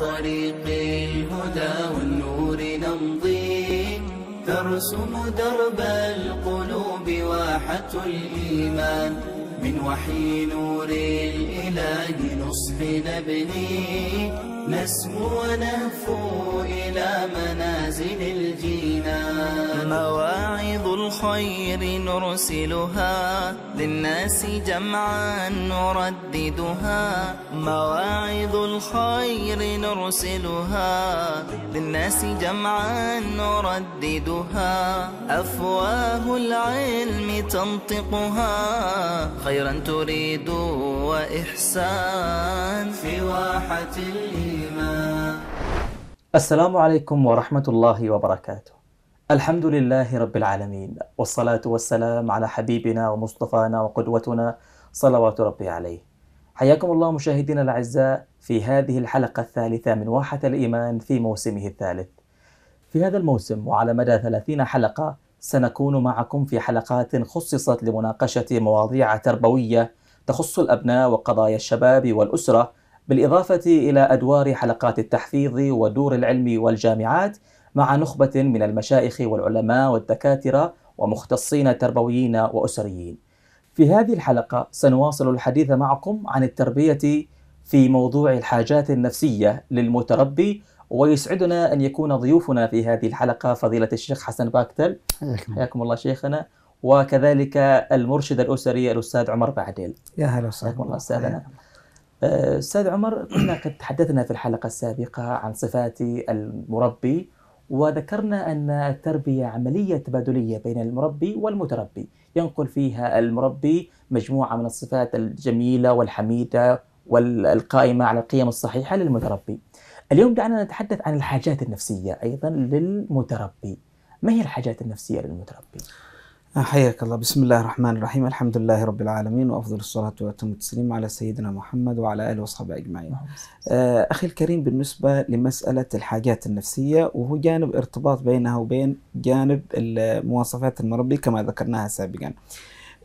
طريق الهدى والنور نمضي ترسم درب القلوب واحة الإيمان من وحي نور الإله نصح نبني نسمو ونهفو إلى منازل الجنان مواعظ الخير نرسلها للناس جمعا نرددها مواعظ الخير نرسلها للناس جمعا نرددها أفواه العلم تنطقها خيرا تريد وإحسان في واحة الإيمان السلام عليكم ورحمة الله وبركاته الحمد لله رب العالمين والصلاة والسلام على حبيبنا ومصطفانا وقدوتنا صلوات ربي عليه حياكم الله مشاهدينا الأعزاء في هذه الحلقة الثالثة من واحة الإيمان في موسمه الثالث في هذا الموسم وعلى مدى 30 حلقة سنكون معكم في حلقات خصصت لمناقشة مواضيع تربوية تخص الأبناء وقضايا الشباب والأسرة بالإضافة إلى أدوار حلقات التحفيظ ودور العلم والجامعات مع نخبة من المشايخ والعلماء والدكاترة ومختصين تربويين وأسريين. في هذه الحلقة سنواصل الحديث معكم عن التربية في موضوع الحاجات النفسية للمتربي ويسعدنا أن يكون ضيوفنا في هذه الحلقة فضيلة الشيخ حسن باكتل حياكم الله شيخنا وكذلك المرشد الأسري الأستاذ عمر بعديل يا هلا وسهلا حياكم الله أستاذنا آه، استاذ عمر كنا قد تحدثنا في الحلقه السابقه عن صفات المربي وذكرنا ان التربيه عمليه تبادليه بين المربي والمتربي، ينقل فيها المربي مجموعه من الصفات الجميله والحميده والقائمه على القيم الصحيحه للمتربي. اليوم دعنا نتحدث عن الحاجات النفسيه ايضا للمتربي. ما هي الحاجات النفسيه للمتربي؟ حياك الله بسم الله الرحمن الرحيم الحمد لله رب العالمين وافضل الصلاه واتم التسليم على سيدنا محمد وعلى اله وصحبه اجمعين. آه اخي الكريم بالنسبه لمساله الحاجات النفسيه وهو جانب ارتباط بينها وبين جانب المواصفات المربي كما ذكرناها سابقا.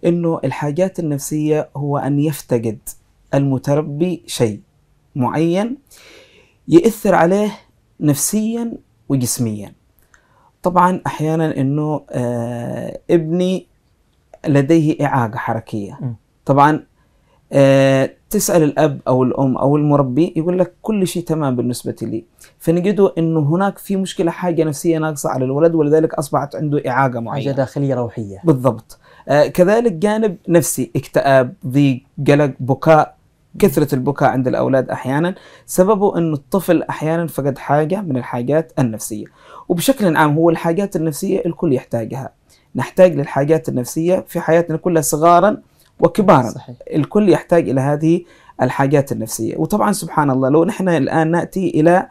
انه الحاجات النفسيه هو ان يفتقد المتربي شيء معين يأثر عليه نفسيا وجسميا. طبعا احيانا انه آه، ابني لديه اعاقه حركيه طبعا آه، تسال الاب او الام او المربي يقول لك كل شيء تمام بالنسبه لي فنجده انه هناك في مشكله حاجه نفسيه ناقصه على الولد ولذلك اصبحت عنده اعاقه معينه حاجه داخليه روحيه بالضبط آه، كذلك جانب نفسي اكتئاب ضيق قلق بكاء كثرة البكاء عند الأولاد أحيانا سببه أن الطفل أحيانا فقد حاجة من الحاجات النفسية وبشكل عام هو الحاجات النفسية الكل يحتاجها نحتاج للحاجات النفسية في حياتنا كلها صغارا وكبارا صحيح. الكل يحتاج إلى هذه الحاجات النفسية وطبعا سبحان الله لو نحن الآن نأتي إلى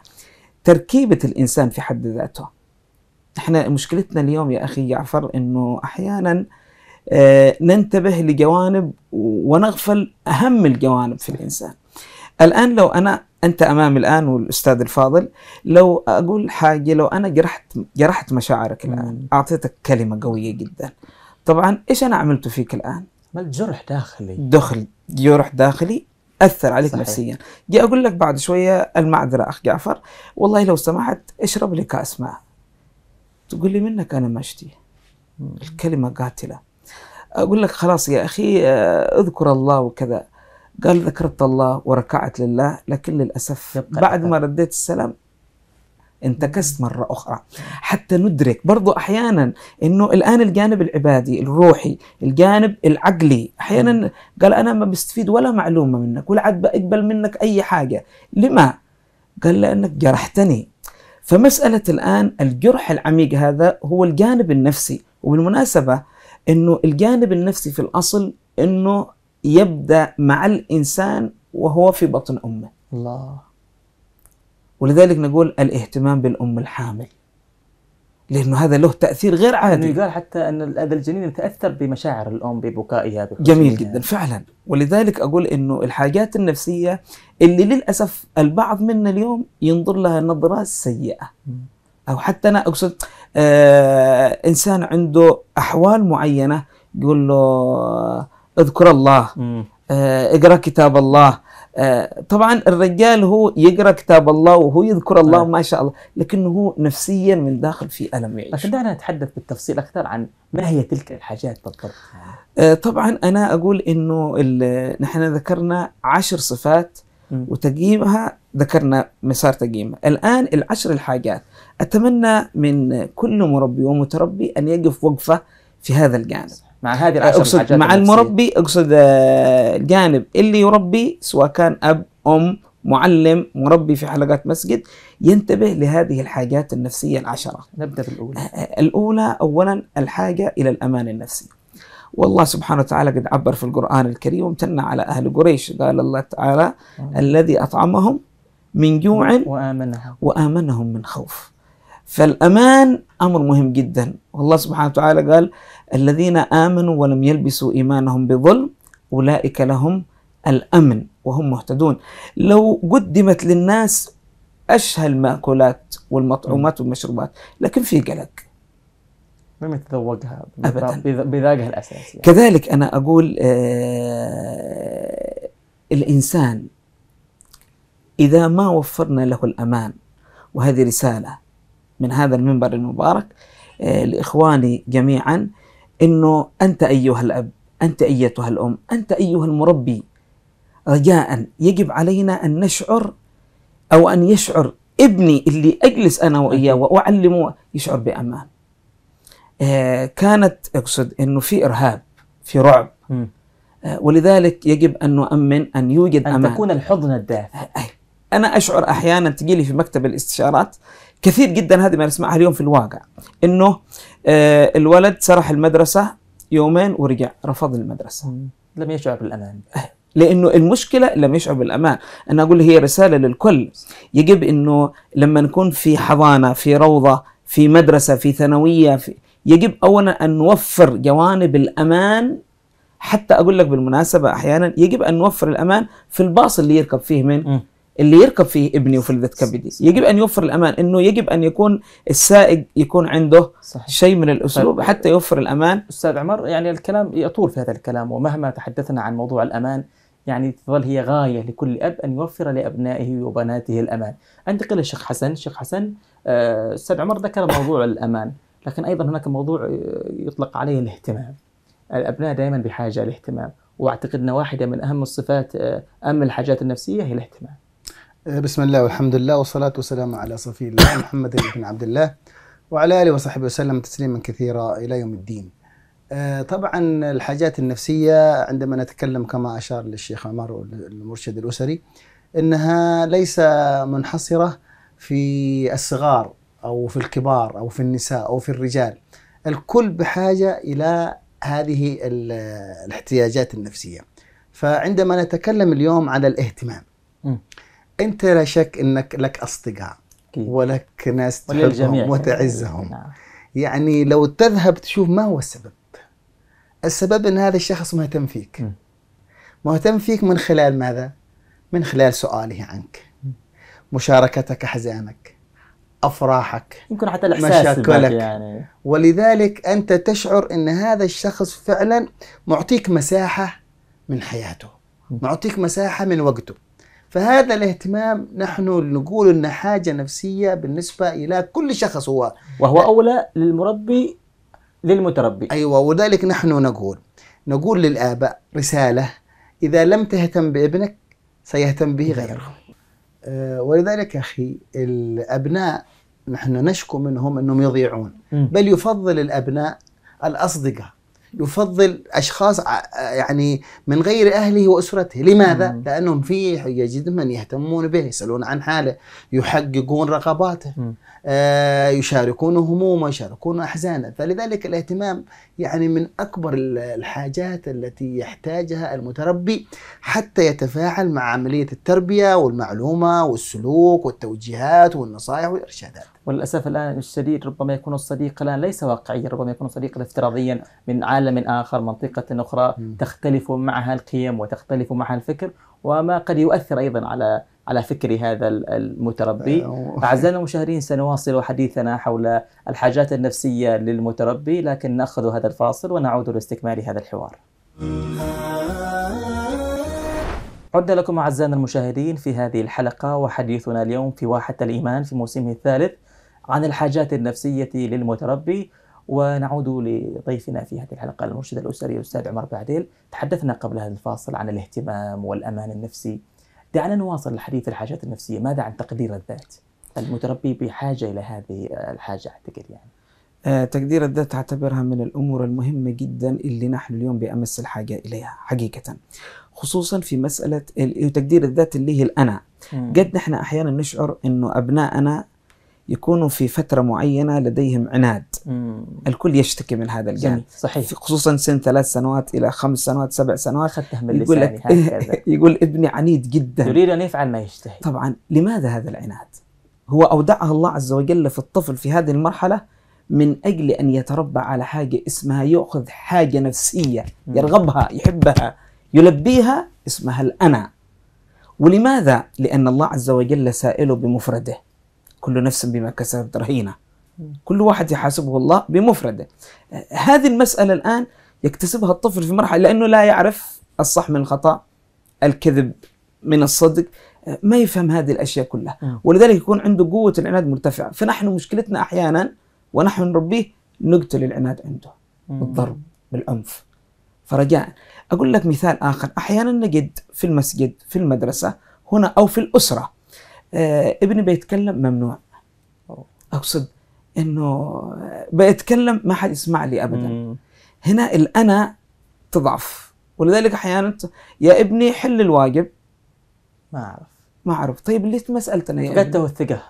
تركيبة الإنسان في حد ذاته احنا مشكلتنا اليوم يا أخي جعفر أنه أحيانا آه، ننتبه لجوانب ونغفل أهم الجوانب في الإنسان الآن لو أنا أنت أمامي الآن والأستاذ الفاضل لو أقول حاجة لو أنا جرحت جرحت مشاعرك الآن أعطيتك كلمة قوية جدا طبعا إيش أنا عملته فيك الآن؟ عملت جرح داخلي دخل جرح داخلي اثر عليك صحيح. نفسيا جي اقول لك بعد شويه المعذره اخ جعفر والله لو سمحت اشرب لي كاس ماء تقول لي منك انا ما الكلمه قاتله اقول لك خلاص يا اخي آه، اذكر الله وكذا قال ذكرت الله وركعت لله لكن للاسف بعد ما رديت السلام انتكست مرة أخرى حتى ندرك برضو أحيانا أنه الآن الجانب العبادي الروحي الجانب العقلي أحيانا قال أنا ما بستفيد ولا معلومة منك ولا عاد بقبل منك أي حاجة لما؟ قال لأنك جرحتني فمسألة الآن الجرح العميق هذا هو الجانب النفسي وبالمناسبة انه الجانب النفسي في الاصل انه يبدا مع الانسان وهو في بطن امه الله ولذلك نقول الاهتمام بالام الحامل لانه هذا له تاثير غير عادي يقال حتى ان هذا الجنين يتاثر بمشاعر الام ببكائها جميل جدا فعلا ولذلك اقول انه الحاجات النفسيه اللي للاسف البعض منا اليوم ينظر لها نظره سيئه م. او حتى انا اقصد آه انسان عنده احوال معينه يقول له اذكر الله آه اقرا كتاب الله آه طبعا الرجال هو يقرا كتاب الله وهو يذكر الله آه. ما شاء الله لكنه هو نفسيا من داخل في الم يعيش لكن دعنا نتحدث بالتفصيل اكثر عن ما هي تلك الحاجات بالضبط آه طبعا انا اقول انه نحن ذكرنا عشر صفات وتقييمها ذكرنا مسار تقييمها الآن العشر الحاجات أتمنى من كل مربي ومتربي أن يقف وقفة في هذا الجانب مع هذه العشر أقصد الحاجات مع النفسية. المربي أقصد آه، الجانب اللي يربي سواء كان أب أم معلم مربي في حلقات مسجد ينتبه لهذه الحاجات النفسية العشرة نبدأ بالأولى آه، آه، الأولى أولا الحاجة إلى الأمان النفسي والله سبحانه وتعالى قد عبر في القرآن الكريم وامتن على أهل قريش قال الله تعالى الذي أطعمهم من جوع وآمنهم وآمنهم من خوف فالأمان أمر مهم جدا والله سبحانه وتعالى قال الذين آمنوا ولم يلبسوا إيمانهم بظلم أولئك لهم الأمن وهم مهتدون لو قدمت للناس أشهى المأكولات والمطعومات والمشروبات لكن في قلق لم يتذوقها بذاقها الاساسي يعني. كذلك انا اقول آه الانسان اذا ما وفرنا له الامان وهذه رساله من هذا المنبر المبارك آه لاخواني جميعا انه انت ايها الاب انت ايتها الام انت ايها المربي رجاء يجب علينا ان نشعر او ان يشعر ابني اللي اجلس انا واياه واعلمه يشعر بامان آه، كانت اقصد انه في ارهاب في رعب آه، ولذلك يجب ان نؤمن ان يوجد ان أمان. تكون الحضن الدافئ آه، انا اشعر احيانا تجي لي في مكتب الاستشارات كثير جدا هذه ما نسمعها اليوم في الواقع انه الولد سرح المدرسه يومين ورجع رفض المدرسه لم يشعر بالامان لانه المشكله لم يشعر بالامان انا اقول هي رساله للكل يجب انه لما نكون في حضانه في روضه في مدرسه في ثانويه في يجب اولا ان نوفر جوانب الامان حتى اقول لك بالمناسبه احيانا يجب ان نوفر الامان في الباص اللي يركب فيه من اللي يركب فيه ابني وفي البيت كبدي يجب ان يوفر الامان انه يجب ان يكون السائق يكون عنده صحيح. شيء من الاسلوب طيب. حتى يوفر الامان استاذ عمر يعني الكلام يطول في هذا الكلام ومهما تحدثنا عن موضوع الامان يعني تظل هي غايه لكل اب ان يوفر لابنائه وبناته الامان انتقل للشيخ حسن الشيخ حسن آه، استاذ عمر ذكر موضوع الامان لكن أيضا هناك موضوع يطلق عليه الاهتمام الأبناء دائما بحاجة للاهتمام وأعتقد أن واحدة من أهم الصفات اهم الحاجات النفسية هي الاهتمام أه، بسم الله والحمد لله والصلاة والسلام على صفي الله محمد بن عبد الله وعلى آله وصحبه وسلم تسليما كثيرا إلى يوم الدين أه، طبعا الحاجات النفسية عندما نتكلم كما أشار للشيخ عمر المرشد الأسري أنها ليس منحصرة في الصغار او في الكبار او في النساء او في الرجال الكل بحاجه الى هذه الاحتياجات النفسيه فعندما نتكلم اليوم على الاهتمام م. انت لا شك انك لك اصدقاء ولك ناس يعني. تحبهم وتعزهم نعم. يعني لو تذهب تشوف ما هو السبب السبب ان هذا الشخص مهتم فيك م. مهتم فيك من خلال ماذا من خلال سؤاله عنك مشاركتك احزانك افراحك يمكن حتى الاحساس مشاكلك يعني ولذلك انت تشعر ان هذا الشخص فعلا معطيك مساحه من حياته معطيك مساحه من وقته فهذا الاهتمام نحن نقول انه حاجه نفسيه بالنسبه الى كل شخص هو وهو اولى للمربي للمتربي ايوه وذلك نحن نقول نقول للاباء رساله اذا لم تهتم بابنك سيهتم به نعم. غيره آه، ولذلك أخي الأبناء نحن نشكو منهم أنهم يضيعون بل يفضل الأبناء الأصدقاء يفضل اشخاص آه، يعني من غير اهله واسرته، لماذا؟ مم. لانهم فيه يجد من يهتمون به، يسالون عن حاله، يحققون رغباته. آه، يشاركون همومه يشاركون أحزانه فلذلك الاهتمام يعني من أكبر الحاجات التي يحتاجها المتربي حتى يتفاعل مع عملية التربية والمعلومة والسلوك والتوجيهات والنصائح والإرشادات وللأسف الآن الشديد ربما يكون الصديق الآن ليس واقعيا ربما يكون صديقا افتراضيا من عالم آخر منطقة أخرى تختلف معها القيم وتختلف معها الفكر وما قد يؤثر أيضا على على فكر هذا المتربي أعزائنا أيوه. المشاهدين سنواصل حديثنا حول الحاجات النفسية للمتربي لكن نأخذ هذا الفاصل ونعود لاستكمال هذا الحوار عدنا لكم أعزائنا المشاهدين في هذه الحلقة وحديثنا اليوم في واحة الإيمان في موسمه الثالث عن الحاجات النفسية للمتربي ونعود لضيفنا في هذه الحلقة المرشد الأسري الأستاذ عمر بعديل تحدثنا قبل هذا الفاصل عن الاهتمام والأمان النفسي دعنا نواصل الحديث الحاجات النفسية ماذا عن تقدير الذات المتربي بحاجة إلى هذه الحاجة أعتقد يعني آه تقدير الذات أعتبرها من الأمور المهمة جدا اللي نحن اليوم بأمس الحاجة إليها حقيقة خصوصا في مسألة تقدير الذات اللي هي الأنا قد نحن أحيانا نشعر أنه أبنائنا يكونوا في فترة معينة لديهم عناد مم. الكل يشتكي من هذا الجانب صحيح خصوصا سن ثلاث سنوات إلى خمس سنوات سبع سنوات أخذتها يقول لك يقول ابني عنيد جدا يريد أن يفعل ما يشتهي طبعا لماذا هذا العناد؟ هو أودعها الله عز وجل في الطفل في هذه المرحلة من أجل أن يتربى على حاجة اسمها يأخذ حاجة نفسية مم. يرغبها يحبها يلبيها اسمها الأنا ولماذا؟ لأن الله عز وجل سائله بمفرده كل نفس بما كسبت رهينة كل واحد يحاسبه الله بمفرده هذه المسألة الآن يكتسبها الطفل في مرحلة لأنه لا يعرف الصح من الخطأ الكذب من الصدق ما يفهم هذه الأشياء كلها ولذلك يكون عنده قوة العناد مرتفعة فنحن مشكلتنا أحيانا ونحن نربيه نقتل العناد عنده بالضرب بالأنف فرجاء أقول لك مثال آخر أحيانا نجد في المسجد في المدرسة هنا أو في الأسرة آه، ابني بيتكلم ممنوع اقصد انه بيتكلم ما حد يسمع لي ابدا مم. هنا الانا تضعف ولذلك احيانا يا ابني حل الواجب ما اعرف ما اعرف طيب ما مسالتنا يا قد توثقه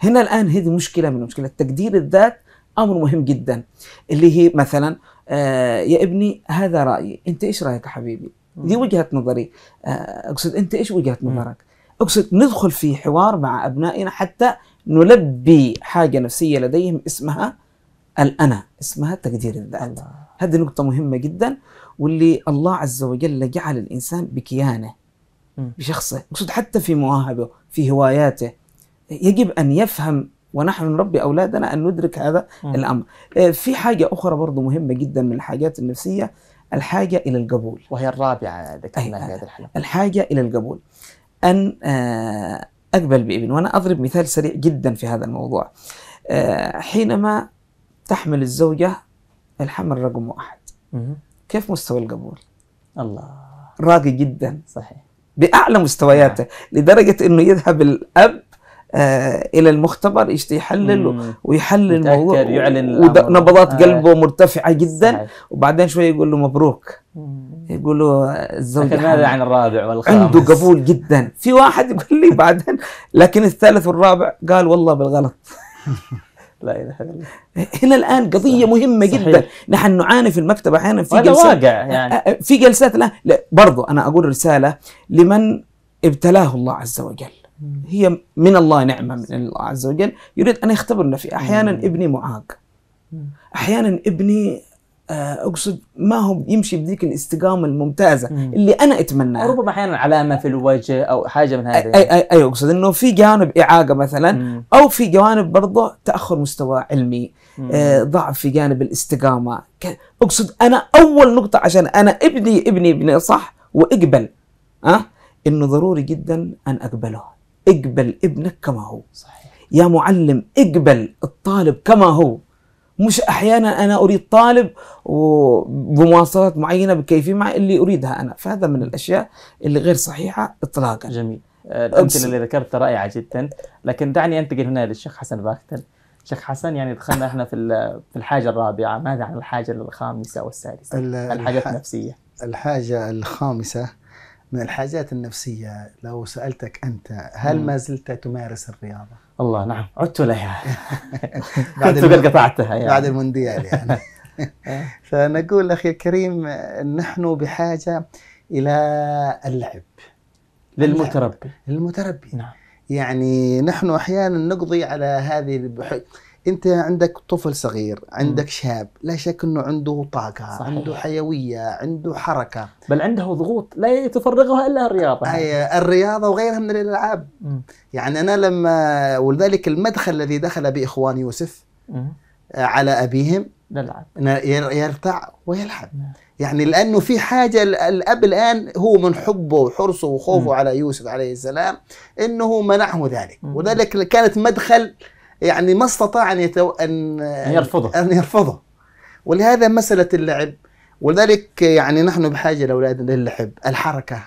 هنا الان هذه مشكله من مشكله تقدير الذات امر مهم جدا اللي هي مثلا آه يا ابني هذا رايي انت ايش رايك يا حبيبي دي وجهه نظري آه اقصد انت ايش وجهه نظرك أقصد ندخل في حوار مع أبنائنا حتى نلبي حاجة نفسية لديهم اسمها الأنا اسمها تقدير الذات هذه نقطة مهمة جدا واللي الله عز وجل جعل الإنسان بكيانه بشخصه أقصد حتى في مواهبه في هواياته يجب أن يفهم ونحن نربي أولادنا أن ندرك هذا م. الأمر آه، في حاجة أخرى برضو مهمة جدا من الحاجات النفسية الحاجة إلى القبول وهي الرابعة ذكرناها في هذه الحلقة الحاجة إلى القبول أن آه، أقبل بابن وأنا أضرب مثال سريع جدا في هذا الموضوع آه، حينما تحمل الزوجة الحمل رقم واحد كيف مستوى القبول؟ الله راقي جدا صحيح بأعلى مستوياته نعم. لدرجة أنه يذهب الأب آه، الى المختبر يشتي يحلل مم. ويحلل الموضوع يعلن ونبضات آه، قلبه مرتفعه جدا صحيح. وبعدين شويه يقول له مبروك يقول له الزوج هذا عن الرابع والخامس عنده قبول جدا في واحد يقول لي بعدين لكن الثالث والرابع قال والله بالغلط لا اله الا الله هنا الان قضيه مهمه صحيح. جدا نحن نعاني في المكتب احيانا في جلسات واقع يعني آه، في جلسات لا, لا برضو انا اقول رساله لمن ابتلاه الله عز وجل هي من الله نعمه من الله عز وجل يريد ان يختبرنا فيه احيانا ابني معاق آه، احيانا ابني اقصد ما هو يمشي بذيك الاستقامه الممتازه اللي انا اتمناها ربما احيانا علامه في الوجه او حاجه من هذه اي اي, أي اقصد انه في جوانب اعاقه مثلا او في جوانب برضه تاخر مستوى علمي آه، ضعف في جانب الاستقامه اقصد انا اول نقطه عشان انا ابني ابني ابني صح واقبل أه؟ انه ضروري جدا ان اقبله اقبل ابنك كما هو صحيح. يا معلم اقبل الطالب كما هو مش احيانا انا اريد طالب بمواصفات معينه بكيفيه مع اللي اريدها انا فهذا من الاشياء اللي غير صحيحه اطلاقا جميل آه، الامثله اللي ذكرتها رائعه جدا لكن دعني انتقل هنا للشيخ حسن باختل شيخ حسن يعني دخلنا احنا في في الحاجه الرابعه ماذا عن الحاجه الخامسه والسادسه الحاجات النفسيه الحاجه الخامسه من الحاجات النفسية لو سألتك أنت هل ما زلت تمارس الرياضة؟ الله نعم عدت لها بعد قد قطعتها يعني. بعد المونديال يعني آه. فنقول أخي الكريم نحن بحاجة إلى اللعب للمتربي للمتربي نعم يعني نحن أحيانا نقضي على هذه البحث انت عندك طفل صغير عندك شاب لا شك انه عنده طاقه صحيح. عنده حيويه عنده حركه بل عنده ضغوط لا يتفرغها الا الرياضه يعني. الرياضه وغيرها من الالعاب م. يعني انا لما ولذلك المدخل الذي دخل باخوان يوسف م. آه، على ابيهم يلعب يرتع ويلعب نعم. يعني لانه في حاجه الاب الان هو من حبه وحرصه وخوفه م. على يوسف عليه السلام انه منعه ذلك م. وذلك كانت مدخل يعني ما استطاع ان يتو... ان يرفضه ان يرفضه ولهذا مساله اللعب ولذلك يعني نحن بحاجه لاولادنا للعب، الحركه،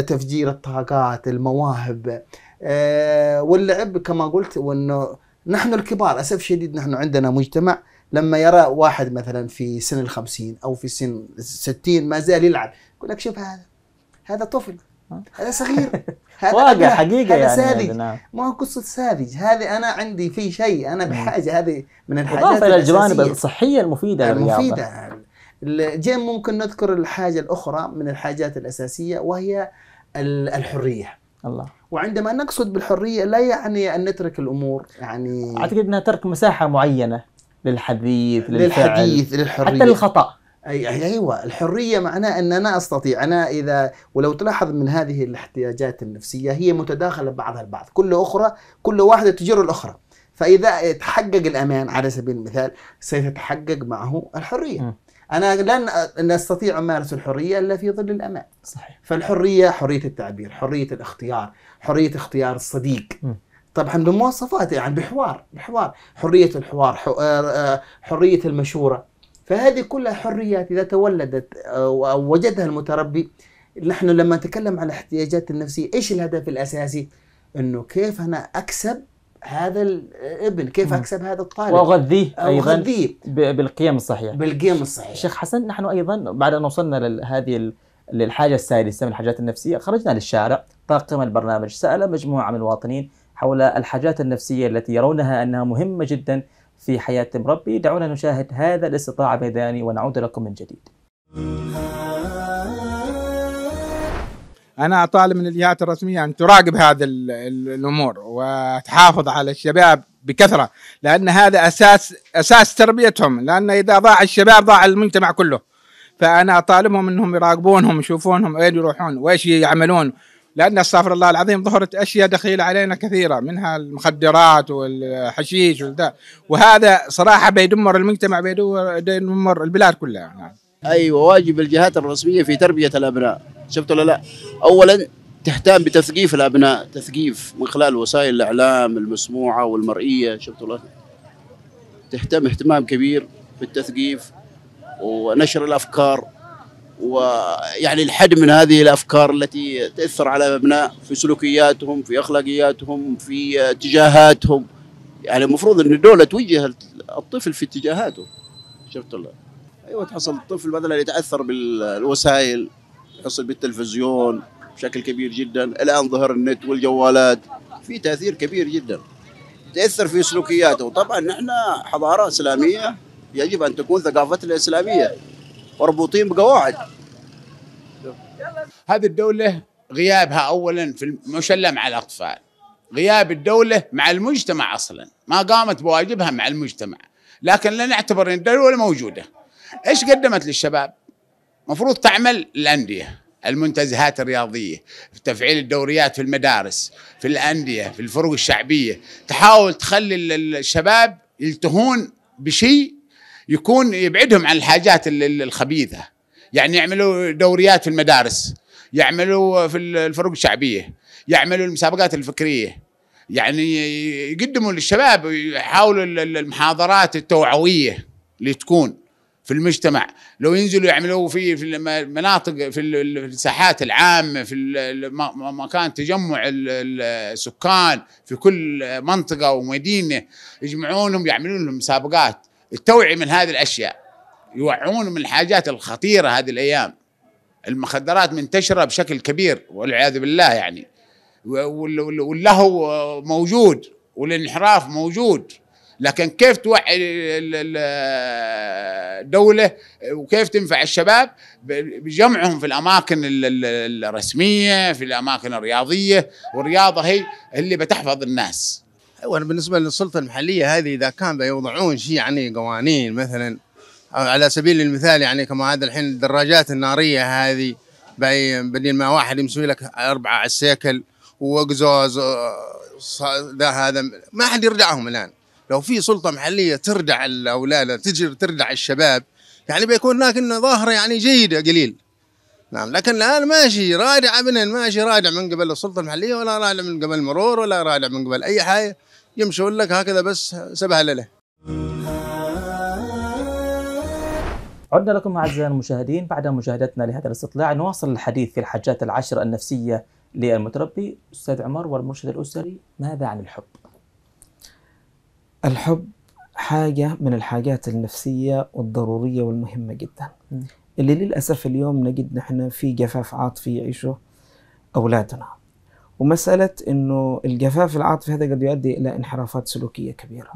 تفجير الطاقات، المواهب آه واللعب كما قلت وانه نحن الكبار اسف شديد نحن عندنا مجتمع لما يرى واحد مثلا في سن الخمسين او في سن الستين ما زال يلعب يقول لك شوف هذا هذا طفل هذا صغير واقع حقيقه هذا يعني ساذج نعم. ما هو قصه ساذج هذه انا عندي في شيء انا نعم. بحاجه هذه من الحاجات اضافه الى الجوانب الصحيه المفيده المفيده جيم ممكن نذكر الحاجه الاخرى من الحاجات الاساسيه وهي الحريه الله وعندما نقصد بالحريه لا يعني ان نترك الامور يعني اعتقد انها ترك مساحه معينه للحديث للفعل للحديث للحريه حتى للخطا أي ايوه الحريه معناه ان انا استطيع انا اذا ولو تلاحظ من هذه الاحتياجات النفسيه هي متداخله بعضها البعض كل اخرى كل واحده تجر الاخرى فاذا تحقق الامان على سبيل المثال سيتحقق معه الحريه م. انا لن استطيع امارس الحريه الا في ظل الامان صحيح فالحريه حريه التعبير حريه الاختيار حريه اختيار الصديق م. طبعا بمواصفات يعني بحوار بحوار حريه الحوار آه، آه، حريه المشوره فهذه كلها حريات إذا تولدت أو وجدها المتربي نحن لما نتكلم عن الاحتياجات النفسية إيش الهدف الأساسي أنه كيف أنا أكسب هذا الابن كيف اكسب هذا الطالب واغذيه ايضا أغذيه بالقيم الصحيحه بالقيم الصحيحه شيخ حسن نحن ايضا بعد ان وصلنا لهذه للحاجه السادسه من الحاجات النفسيه خرجنا للشارع طاقم البرنامج سال مجموعه من المواطنين حول الحاجات النفسيه التي يرونها انها مهمه جدا في حياة مربي دعونا نشاهد هذا الاستطاع بيداني ونعود لكم من جديد أنا أطالب من الجهات الرسمية أن تراقب هذه الأمور وتحافظ على الشباب بكثرة لأن هذا أساس أساس تربيتهم لأن إذا ضاع الشباب ضاع المجتمع كله فأنا أطالبهم أنهم يراقبونهم يشوفونهم وين يروحون وإيش يعملون لأن استغفر الله العظيم ظهرت أشياء دخيلة علينا كثيرة منها المخدرات والحشيش وده. وهذا صراحة بيدمر المجتمع بيدمر البلاد كلها يعني. أيوة واجب الجهات الرسمية في تربية الأبناء شفت ولا لا أولا تهتم بتثقيف الأبناء تثقيف من خلال وسائل الإعلام المسموعة والمرئية شفت ولا تهتم اهتمام كبير بالتثقيف ونشر الأفكار ويعني الحد من هذه الافكار التي تاثر على الابناء في سلوكياتهم في اخلاقياتهم في اتجاهاتهم يعني المفروض ان الدوله توجه الطفل في اتجاهاته شفت الله ايوه تحصل الطفل مثلا يتاثر بالوسائل يحصل بالتلفزيون بشكل كبير جدا الان ظهر النت والجوالات في تاثير كبير جدا تاثر في سلوكياته طبعا نحن حضاره اسلاميه يجب ان تكون ثقافتنا اسلاميه مربوطين بقواعد هذه الدولة غيابها أولا في المشلم على الأطفال غياب الدولة مع المجتمع أصلا ما قامت بواجبها مع المجتمع لكن لا نعتبر أن الدولة موجودة إيش قدمت للشباب مفروض تعمل الأندية المنتزهات الرياضية في تفعيل الدوريات في المدارس في الأندية في الفروق الشعبية تحاول تخلي الشباب يلتهون بشيء يكون يبعدهم عن الحاجات الخبيثه يعني يعملوا دوريات في المدارس يعملوا في الفروق الشعبيه يعملوا المسابقات الفكريه يعني يقدموا للشباب يحاولوا المحاضرات التوعويه اللي تكون في المجتمع لو ينزلوا يعملوا في في المناطق في الساحات العامه في مكان تجمع السكان في كل منطقه ومدينه يجمعونهم يعملون لهم مسابقات التوعي من هذه الاشياء يوعون من الحاجات الخطيره هذه الايام المخدرات منتشره بشكل كبير والعياذ بالله يعني واللهو موجود والانحراف موجود لكن كيف توعي الدولة وكيف تنفع الشباب بجمعهم في الأماكن الرسمية في الأماكن الرياضية والرياضة هي اللي بتحفظ الناس وانا أيوة، بالنسبه للسلطه المحليه هذه اذا كان بيوضعون شيء يعني قوانين مثلا على سبيل المثال يعني كما هذا الحين الدراجات الناريه هذه بدل ما واحد يمسوي لك اربعه على السيكل وقزوز ذا هذا ما حد يردعهم الان لو في سلطه محليه تردع الاولاد تجي تردع الشباب يعني بيكون هناك ظاهره يعني جيده قليل نعم لكن الان ماشي رادع ابدا ماشي رادع من قبل السلطه المحليه ولا رادع من قبل المرور ولا رادع من قبل اي حاجه يمشون لك هكذا بس سبها لله عدنا لكم أعزائي المشاهدين بعد مشاهدتنا لهذا الاستطلاع نواصل الحديث في الحاجات العشر النفسية للمتربي أستاذ عمر والمرشد الأسري ماذا عن الحب؟ الحب حاجة من الحاجات النفسية والضرورية والمهمة جدا اللي للأسف اليوم نجد نحن في جفاف عاطفي يعيشه أولادنا ومسألة أنه الجفاف العاطفي هذا قد يؤدي إلى انحرافات سلوكية كبيرة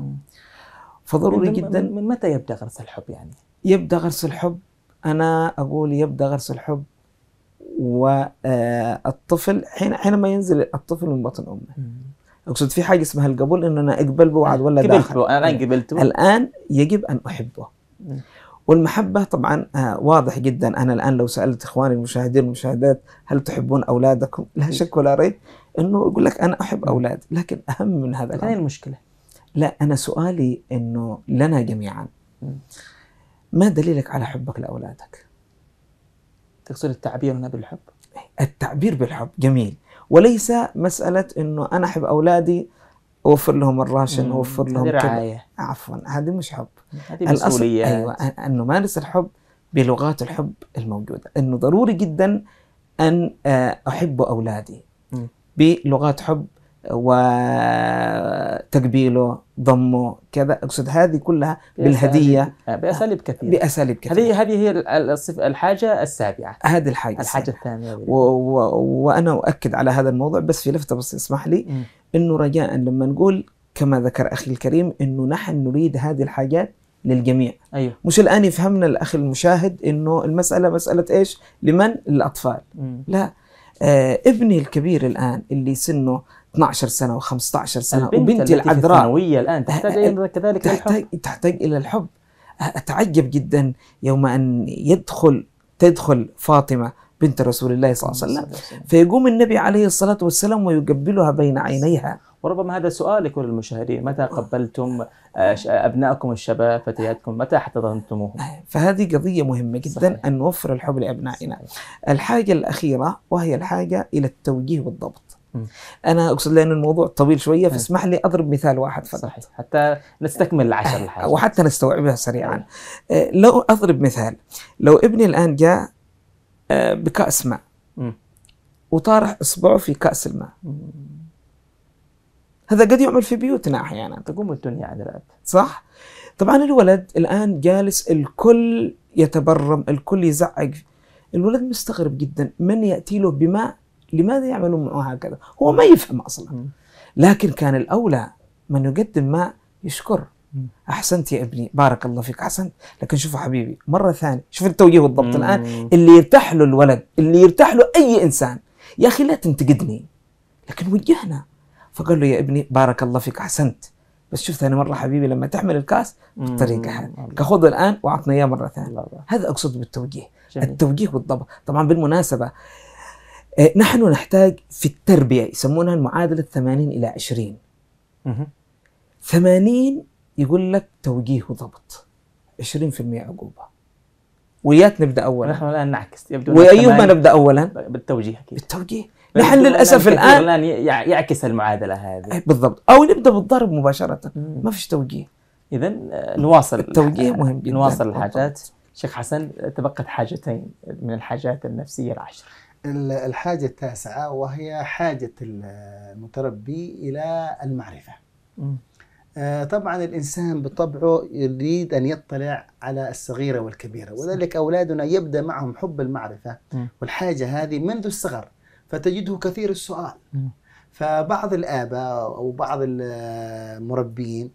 فضروري جدا من متى يبدأ غرس الحب يعني؟ يبدأ غرس الحب أنا أقول يبدأ غرس الحب والطفل آه، حين حينما ينزل الطفل من بطن امه اقصد في حاجه اسمها القبول انه انا اقبل بوعد ولا داخل إيه. قبلته الان يجب ان احبه والمحبة طبعا آه، واضح جدا أنا الآن لو سألت إخواني المشاهدين والمشاهدات هل تحبون أولادكم لا شك ولا ريب أنه يقول لك أنا أحب أولادي لكن أهم من هذا الأمر المشكلة لا أنا سؤالي أنه لنا جميعا ما دليلك على حبك لأولادك تقصد التعبير هنا بالحب التعبير بالحب جميل وليس مسألة أنه أنا أحب أولادي اوفر لهم الراشن اوفر لهم هذه رعايه عفوا هذه مش حب هذه مسؤوليه ايوه ان نمارس الحب بلغات الحب الموجوده انه ضروري جدا ان آه، احب اولادي بلغات حب وتقبيله ضمه كذا اقصد هذه كلها بالهديه آه، باساليب كثيره باساليب كثيره هذه هذه هي الحاجه السابعه هذه الحاجه الحاجه الثانيه و و وانا اؤكد على هذا الموضوع بس في لفته بس اسمح لي م. انه رجاء لما نقول كما ذكر اخي الكريم انه نحن نريد هذه الحاجات للجميع أيوه. مش الان يفهمنا الاخ المشاهد انه المساله مساله ايش لمن للاطفال م. لا آه ابني الكبير الان اللي سنه 12 سنه و15 سنه البنت وبنتي العذراء الثانويه الان تحتاج كذلك تحتاج الحب. تحتاج الى الحب اتعجب جدا يوم ان يدخل تدخل فاطمه بنت رسول الله صلى الله عليه وسلم فيقوم النبي عليه الصلاه والسلام ويقبلها بين عينيها وربما هذا سؤال لكل للمشاهدين متى قبلتم أبنائكم الشباب فتياتكم متى احتضنتموهم آه، فهذه قضية مهمة جدا صحيح. أن نوفر الحب لأبنائنا الحاجة الأخيرة وهي الحاجة إلى التوجيه والضبط انا اقصد لان الموضوع طويل شويه فاسمح لي اضرب مثال واحد فقط صحيح. حتى نستكمل العشر الحاجات آه، وحتى نستوعبها سريعا أه لو اضرب مثال لو ابني الان جاء آه، بكاس ماء وطارح اصبعه في كاس الماء هذا قد يعمل في بيوتنا احيانا تقوم الدنيا على الاب صح طبعا الولد الان جالس الكل يتبرم الكل يزعق الولد مستغرب جدا من ياتي له بماء لماذا يعملون معه هكذا هو ما يفهم أصلا لكن كان الأولى من يقدم ما يشكر احسنت يا ابني بارك الله فيك احسنت لكن شوفوا حبيبي مره ثانيه شوف التوجيه والضبط الان اللي يرتاح له الولد اللي يرتاح له اي انسان يا اخي لا تنتقدني لكن وجهنا فقال له يا ابني بارك الله فيك احسنت بس شوف ثاني مره حبيبي لما تحمل الكاس بالطريقه هذه كخذ الان واعطنا اياه مره ثانيه هذا اقصد بالتوجيه التوجيه والضبط طبعا بالمناسبه آه، نحن نحتاج في التربية يسمونها المعادلة 80 إلى 20 80 يقول لك توجيه وضبط 20% عقوبة وياك نبدا اولا نحن الان نعكس يبدو وايهما نبدا اولا بالتوجيه اكيد بالتوجيه نحن للاسف الان الان يعكس المعادله هذه إيه، بالضبط او نبدا بالضرب مباشره ما فيش توجيه اذا آه، نواصل التوجيه مهم جدا نواصل الحاجات شيخ حسن تبقت حاجتين من الحاجات النفسيه العشر الحاجة التاسعة وهي حاجة المتربي إلى المعرفة م. آه، طبعا الانسان بطبعه يريد ان يطلع على الصغيره والكبيره وذلك اولادنا يبدا معهم حب المعرفه والحاجه هذه منذ الصغر فتجده كثير السؤال فبعض الاباء او بعض المربين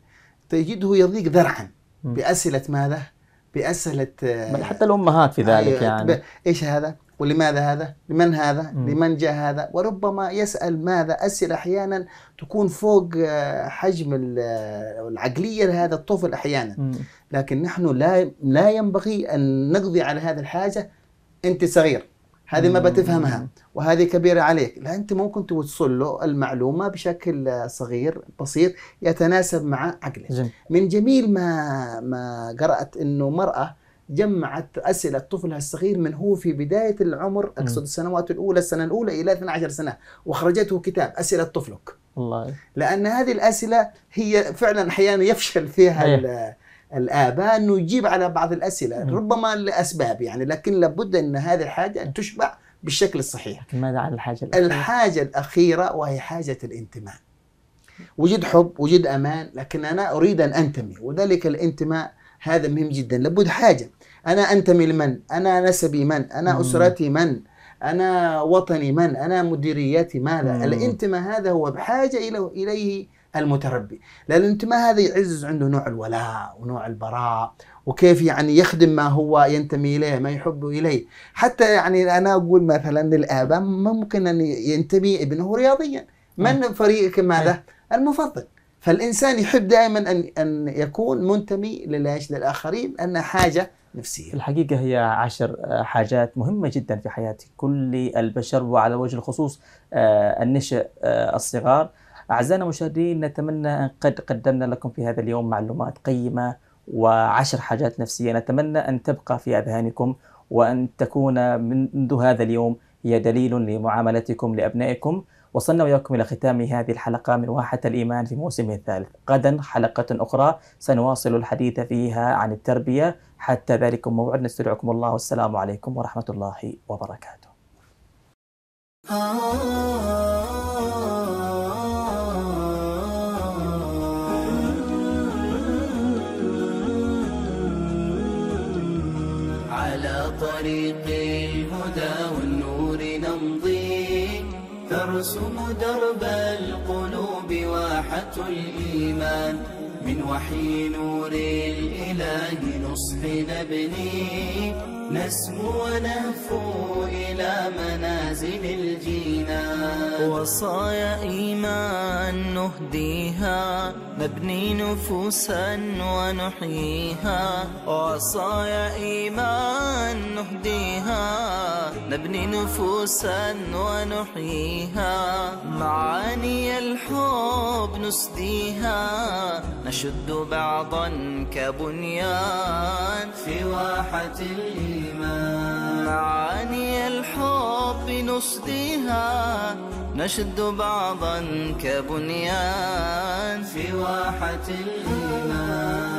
تجده يضيق ذرعا باسئله ماذا؟ باسئله آه، حتى الامهات في ذلك أيوة، يعني ايش هذا؟ ولماذا هذا؟ لمن هذا؟ لمن جاء هذا؟ وربما يسأل ماذا؟ أسئلة أحيانا تكون فوق آه، حجم آه، العقلية لهذا الطفل أحيانا لكن نحن لا لا ينبغي أن نقضي على هذه الحاجة أنت صغير هذه ما بتفهمها وهذه كبيرة عليك لا أنت ممكن توصل له المعلومة بشكل صغير بسيط يتناسب مع عقله من جميل ما ما قرأت أنه مرأة جمعت اسئله طفلها الصغير من هو في بدايه العمر اقصد السنوات الاولى السنه الاولى الى 12 سنه واخرجته كتاب اسئله طفلك الله لان هذه الاسئله هي فعلا احيانا يفشل فيها الاباء انه يجيب على بعض الاسئله مم. ربما لاسباب يعني لكن لابد ان هذه الحاجه ان تشبع بالشكل الصحيح ماذا عن الحاجه الاخيره الحاجه الاخيره وهي حاجه الانتماء وجد حب وجد امان لكن انا اريد ان انتمي وذلك الانتماء هذا مهم جدا لابد حاجة أنا أنتمي لمن أنا نسبي من أنا أسرتي من أنا وطني من أنا مديريتي ماذا الانتماء هذا هو بحاجة إليه المتربي لأن الانتماء هذا يعزز عنده نوع الولاء ونوع البراء وكيف يعني يخدم ما هو ينتمي إليه ما يحب إليه حتى يعني أنا أقول مثلا الآباء ممكن أن ينتمي ابنه رياضيا من فريقك ماذا المفضل فالإنسان يحب دائما أن أن يكون منتمي للايش للآخرين أنها حاجة نفسية الحقيقة هي عشر آه، حاجات مهمة جدا في حياة كل البشر وعلى وجه الخصوص آه، النشأ آه، الصغار أعزائنا المشاهدين نتمنى أن قد قدمنا لكم في هذا اليوم معلومات قيمة وعشر حاجات نفسية نتمنى أن تبقى في أذهانكم وأن تكون منذ هذا اليوم هي دليل لمعاملتكم لأبنائكم وصلنا وياكم إلى ختام هذه الحلقة من واحة الإيمان في موسمه الثالث غدا حلقة أخرى سنواصل الحديث فيها عن التربية حتى ذلك موعد نستودعكم الله والسلام عليكم ورحمة الله وبركاته طريق درب القلوب واحة الإيمان من وحي نور الإله نصحي نبني نسمو ونهفو إلى منازل الجيل وصايا إيمان نهديها نبني نفوسا ونحييها وصايا إيمان نهديها نبني نفوسا ونحييها معاني الحب نسديها نشد بعضا كبنيان في واحة الإيمان معاني الحب نسديها نشد بعضا كبنيان في واحة الإيمان